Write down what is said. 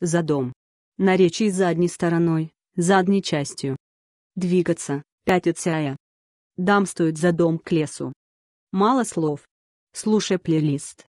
за задом. Наречий задней стороной, задней частью. Двигаться, пятиться стоит за дом к лесу. Мало слов. Слушай плейлист.